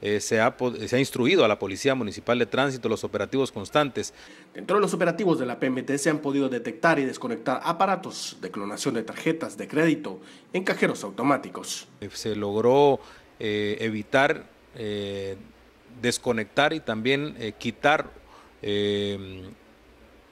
Eh, se, ha, se ha instruido a la Policía Municipal de Tránsito los operativos constantes. Dentro de los operativos de la PMT se han podido detectar y desconectar aparatos de clonación de tarjetas de crédito en cajeros automáticos. Eh, se logró eh, evitar, desconectar y también quitar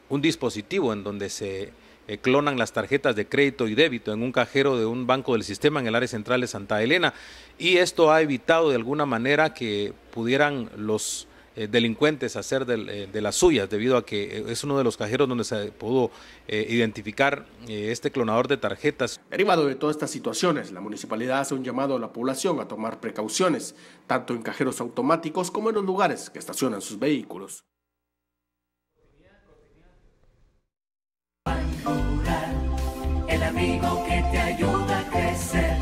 un dispositivo en donde se eh, clonan las tarjetas de crédito y débito en un cajero de un banco del sistema en el área central de Santa Elena. Y esto ha evitado de alguna manera que pudieran los eh, delincuentes hacer eh, de las suyas, debido a que es uno de los cajeros donde se pudo identificar este clonador de tarjetas. Derivado de todas estas situaciones, la municipalidad hace un llamado a la población a tomar precauciones, tanto en cajeros automáticos como en los lugares que estacionan sus vehículos. que te ayuda a crecer.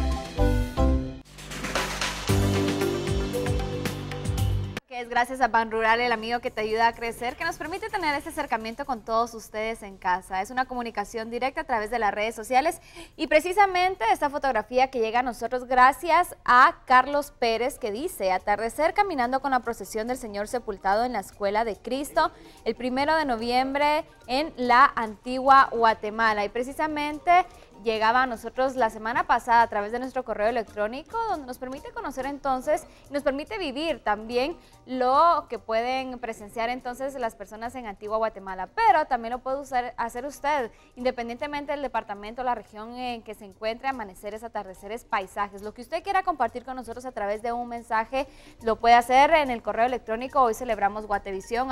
es gracias a Pan Rural, el amigo que te ayuda a crecer, que nos permite tener este acercamiento con todos ustedes en casa. Es una comunicación directa a través de las redes sociales y precisamente esta fotografía que llega a nosotros gracias a Carlos Pérez que dice, atardecer caminando con la procesión del Señor sepultado en la Escuela de Cristo el primero de noviembre en la antigua Guatemala. Y precisamente llegaba a nosotros la semana pasada a través de nuestro correo electrónico, donde nos permite conocer entonces, nos permite vivir también lo que pueden presenciar entonces las personas en Antigua Guatemala, pero también lo puede usar, hacer usted, independientemente del departamento, la región en que se encuentre, amaneceres, atardeceres, paisajes, lo que usted quiera compartir con nosotros a través de un mensaje, lo puede hacer en el correo electrónico, hoy celebramos guatevisión,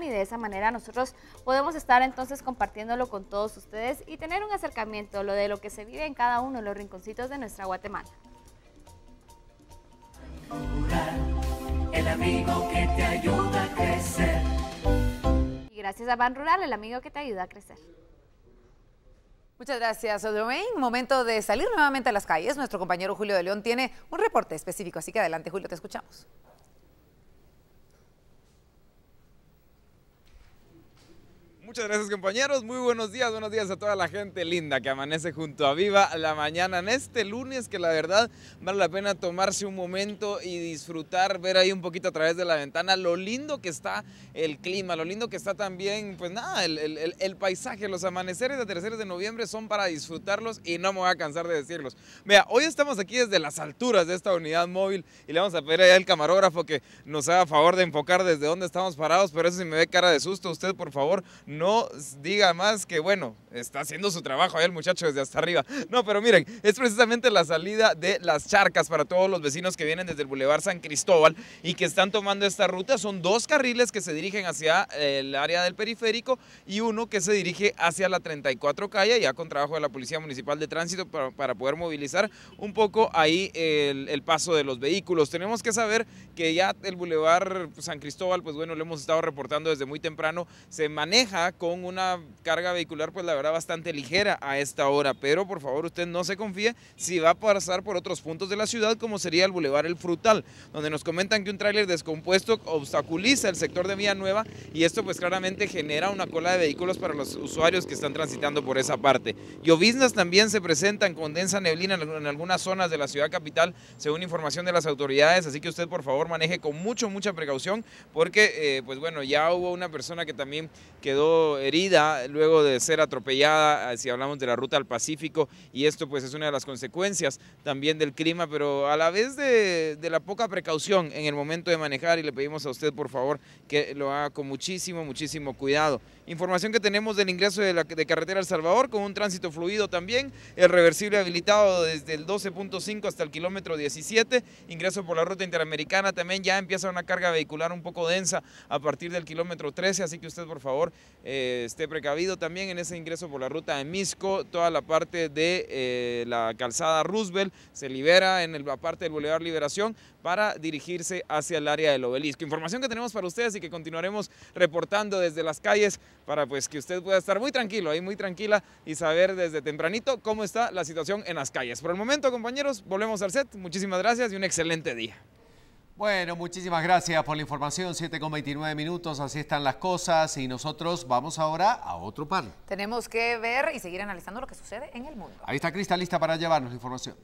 y de esa manera nosotros podemos estar entonces compartiéndolo con todos ustedes y tener un acercamiento, lo de lo que se vive en cada uno de los rinconcitos de nuestra Guatemala. El amigo que te ayuda a crecer. Y gracias a Ban Rural, el amigo que te ayuda a crecer. Muchas gracias, un Momento de salir nuevamente a las calles. Nuestro compañero Julio de León tiene un reporte específico, así que adelante, Julio, te escuchamos. Muchas gracias compañeros, muy buenos días, buenos días a toda la gente linda que amanece junto a Viva la Mañana en este lunes que la verdad vale la pena tomarse un momento y disfrutar, ver ahí un poquito a través de la ventana lo lindo que está el clima, lo lindo que está también, pues nada, el, paisaje, los amaneceres de 3 de noviembre son para disfrutarlos y no me voy a cansar de decirlos. Vea, hoy estamos aquí desde las alturas de esta unidad móvil y le vamos a pedir al camarógrafo que nos haga favor de enfocar desde dónde estamos parados, pero eso si me ve cara de susto, usted por favor no no diga más que, bueno, está haciendo su trabajo ahí el muchacho desde hasta arriba. No, pero miren, es precisamente la salida de las charcas para todos los vecinos que vienen desde el Boulevard San Cristóbal y que están tomando esta ruta. Son dos carriles que se dirigen hacia eh, el área del periférico y uno que se dirige hacia la 34 calle, ya con trabajo de la Policía Municipal de Tránsito para, poder movilizar un poco ahí el, el, paso de los vehículos. Tenemos que saber que ya el Boulevard San Cristóbal, pues bueno, lo hemos estado reportando desde muy temprano, se maneja con una carga vehicular, pues la verdad, bastante ligera a esta hora. Pero por favor, usted no se confíe si va a pasar por otros puntos de la ciudad, como sería el bulevar El Frutal, donde nos comentan que un tráiler descompuesto obstaculiza el sector de Vía Nueva y esto pues claramente genera una cola de vehículos para los usuarios que están transitando por esa parte. Lloviznas también se presentan con densa neblina en algunas zonas de la ciudad capital, según información de las autoridades, así que usted por favor maneje con mucho, mucha precaución, porque eh, pues bueno, ya hubo una persona que también quedó herida luego de ser atropellada, ah, si hablamos de la ruta al Pacífico, y esto pues es una de las consecuencias también del clima, pero a la vez de, la poca precaución en el momento de manejar y le pedimos a usted por favor que lo haga con muchísimo, muchísimo cuidado. Información que tenemos del ingreso de, de carretera El Salvador con un tránsito fluido también, el reversible habilitado desde el 12.5 hasta el kilómetro 17, ingreso por la ruta interamericana también ya empieza una carga vehicular un poco densa a partir del kilómetro 13, así que usted por favor eh, esté precavido también en ese ingreso por la ruta de Misco, toda la parte de eh, la calzada Roosevelt se libera en la parte del Boulevard Liberación para dirigirse hacia el área del obelisco. Información que tenemos para ustedes y que continuaremos reportando desde las calles para pues que usted pueda estar muy tranquilo, ahí muy tranquila y saber desde tempranito cómo está la situación en las calles. Por el momento, compañeros, volvemos al set. Muchísimas gracias y un excelente día. Bueno, muchísimas gracias por la información. 7 con 29 minutos, así están las cosas. Y nosotros vamos ahora a otro pan. Tenemos que ver y seguir analizando lo que sucede en el mundo. Ahí está Cristalista lista para llevarnos la información.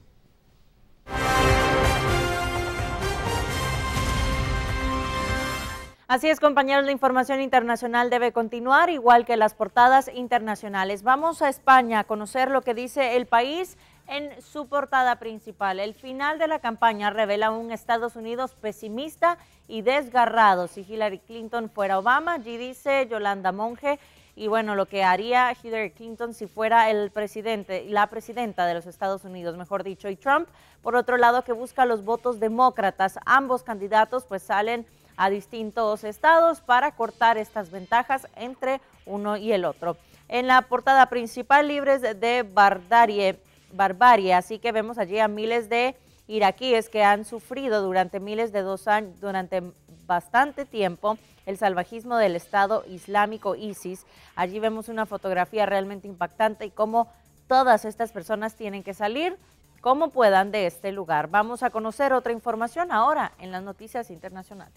Así es, compañeros, la información internacional debe continuar, igual que las portadas internacionales. Vamos a España a conocer lo que dice el país en su portada principal. El final de la campaña revela un Estados Unidos pesimista y desgarrado. Si Hillary Clinton fuera Obama, allí dice Yolanda Monge, y bueno, lo que haría Hillary Clinton si fuera el presidente, la presidenta de los Estados Unidos, mejor dicho, y Trump, por otro lado, que busca los votos demócratas. Ambos candidatos pues salen a distintos estados para cortar estas ventajas entre uno y el otro. En la portada principal, libres de Bardarie, barbarie. Así que vemos allí a miles de iraquíes que han sufrido durante miles de dos años, durante bastante tiempo el salvajismo del Estado Islámico ISIS. Allí vemos una fotografía realmente impactante y cómo todas estas personas tienen que salir como puedan de este lugar. Vamos a conocer otra información ahora en las noticias internacionales.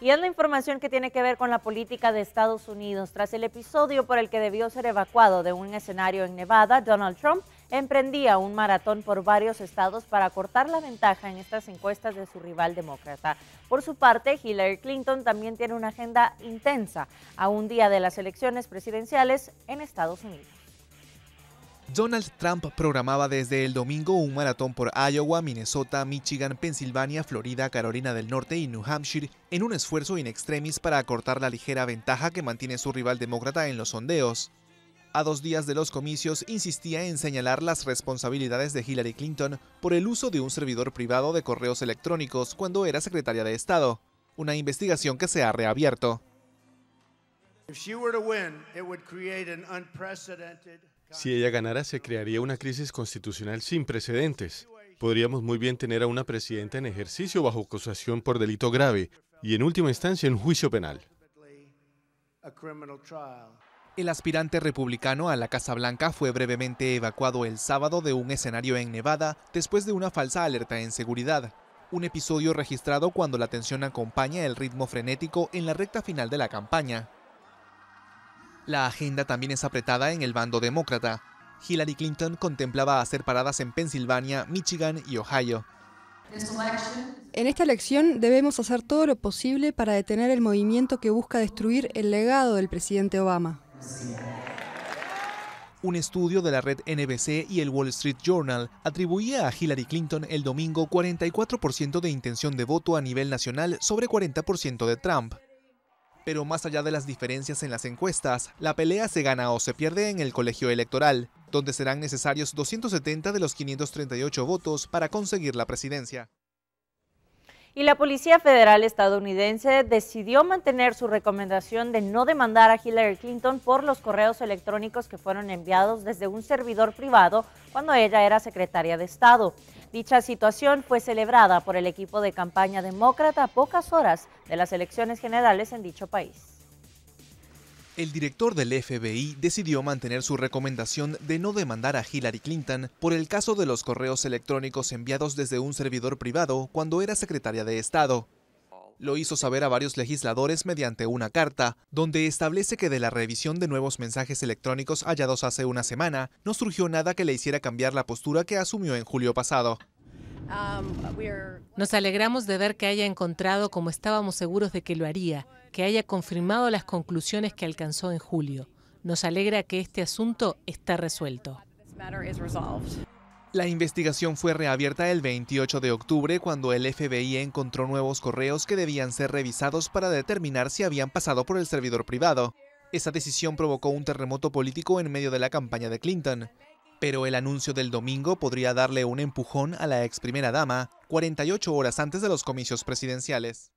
Y es la información que tiene que ver con la política de Estados Unidos. Tras el episodio por el que debió ser evacuado de un escenario en Nevada, Donald Trump emprendía un maratón por varios estados para cortar la ventaja en estas encuestas de su rival demócrata. Por su parte, Hillary Clinton también tiene una agenda intensa a un día de las elecciones presidenciales en Estados Unidos. Donald Trump programaba desde el domingo un maratón por Iowa, Minnesota, Michigan, Pensilvania, Florida, Carolina del Norte y New Hampshire en un esfuerzo in extremis para acortar la ligera ventaja que mantiene su rival demócrata en los sondeos. A dos días de los comicios insistía en señalar las responsabilidades de Hillary Clinton por el uso de un servidor privado de correos electrónicos cuando era secretaria de Estado, una investigación que se ha reabierto. Si ella ganara, se crearía una crisis constitucional sin precedentes. Podríamos muy bien tener a una presidenta en ejercicio bajo acusación por delito grave y en última instancia en juicio penal. El aspirante republicano a la Casa Blanca fue brevemente evacuado el sábado de un escenario en Nevada después de una falsa alerta en seguridad, un episodio registrado cuando la tensión acompaña el ritmo frenético en la recta final de la campaña. La agenda también es apretada en el bando demócrata. Hillary Clinton contemplaba hacer paradas en Pensilvania, Michigan y Ohio. En esta elección debemos hacer todo lo posible para detener el movimiento que busca destruir el legado del presidente Obama. Un estudio de la red NBC y el Wall Street Journal atribuía a Hillary Clinton el domingo 44% de intención de voto a nivel nacional sobre 40% de Trump. Pero más allá de las diferencias en las encuestas, la pelea se gana o se pierde en el colegio electoral, donde serán necesarios 270 de los 538 votos para conseguir la presidencia. Y la Policía Federal estadounidense decidió mantener su recomendación de no demandar a Hillary Clinton por los correos electrónicos que fueron enviados desde un servidor privado cuando ella era secretaria de Estado. Dicha situación fue celebrada por el equipo de campaña demócrata a pocas horas de las elecciones generales en dicho país. El director del FBI decidió mantener su recomendación de no demandar a Hillary Clinton por el caso de los correos electrónicos enviados desde un servidor privado cuando era secretaria de Estado. Lo hizo saber a varios legisladores mediante una carta, donde establece que de la revisión de nuevos mensajes electrónicos hallados hace una semana, no surgió nada que le hiciera cambiar la postura que asumió en julio pasado. Um, Nos alegramos de ver que haya encontrado como estábamos seguros de que lo haría, que haya confirmado las conclusiones que alcanzó en julio. Nos alegra que este asunto está resuelto. La investigación fue reabierta el 28 de octubre cuando el FBI encontró nuevos correos que debían ser revisados para determinar si habían pasado por el servidor privado. Esa decisión provocó un terremoto político en medio de la campaña de Clinton. Pero el anuncio del domingo podría darle un empujón a la ex primera dama, 48 horas antes de los comicios presidenciales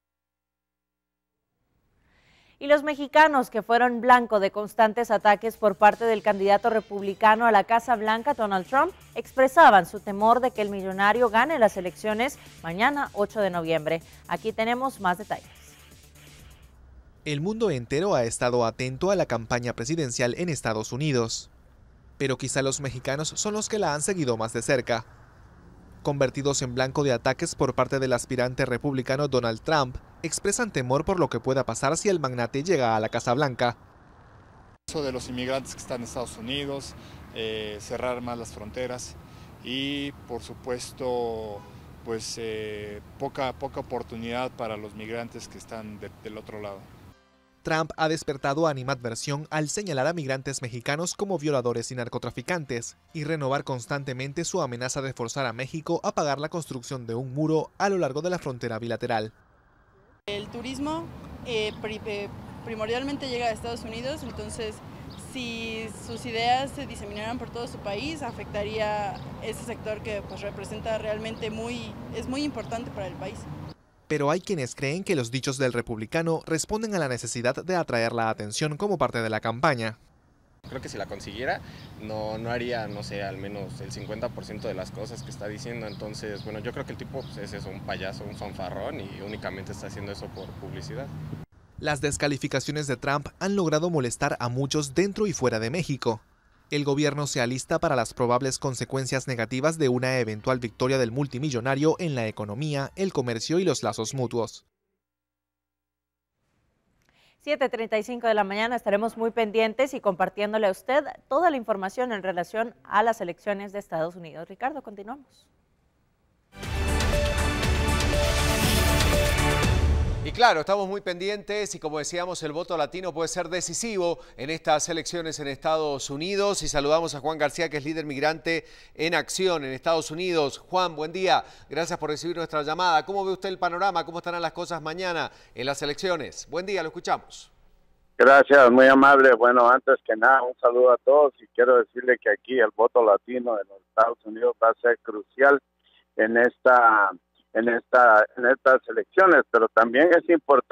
y los mexicanos que fueron blanco de constantes ataques por parte del candidato republicano a la Casa Blanca, Donald Trump, expresaban su temor de que el millonario gane las elecciones mañana 8 de noviembre. Aquí tenemos más detalles. El mundo entero ha estado atento a la campaña presidencial en Estados Unidos, pero quizá los mexicanos son los que la han seguido más de cerca convertidos en blanco de ataques por parte del aspirante republicano Donald Trump, expresan temor por lo que pueda pasar si el magnate llega a la Casa Blanca. Eso de los inmigrantes que están en Estados Unidos, eh, cerrar más las fronteras y por supuesto pues eh, poca, poca oportunidad para los migrantes que están del otro lado. Trump ha despertado animadversión al señalar a migrantes mexicanos como violadores y narcotraficantes y renovar constantemente su amenaza de forzar a México a pagar la construcción de un muro a lo largo de la frontera bilateral. El turismo eh, eh, primordialmente llega a Estados Unidos, entonces si sus ideas se diseminaran por todo su país, afectaría ese sector que pues, representa realmente muy, es muy importante para el país pero hay quienes creen que los dichos del republicano responden a la necesidad de atraer la atención como parte de la campaña. Creo que si la consiguiera, no, no haría, no sé, al menos el 50% de las cosas que está diciendo. Entonces, bueno, yo creo que el tipo pues, es un payaso, un fanfarrón y únicamente está haciendo eso por publicidad. Las descalificaciones de Trump han logrado molestar a muchos dentro y fuera de México el gobierno se alista para las probables consecuencias negativas de una eventual victoria del multimillonario en la economía, el comercio y los lazos mutuos. 7.35 de la mañana estaremos muy pendientes y compartiéndole a usted toda la información en relación a las elecciones de Estados Unidos. Ricardo, continuamos. Y claro, estamos muy pendientes y como decíamos, el voto latino puede ser decisivo en estas elecciones en Estados Unidos. Y saludamos a Juan García, que es líder migrante en acción en Estados Unidos. Juan, buen día. Gracias por recibir nuestra llamada. ¿Cómo ve usted el panorama? ¿Cómo estarán las cosas mañana en las elecciones? Buen día, lo escuchamos. Gracias, muy amable. Bueno, antes que nada, un saludo a todos y quiero decirle que aquí el voto latino en los Estados Unidos va a ser crucial en esta en, esta, en estas elecciones, pero también es importante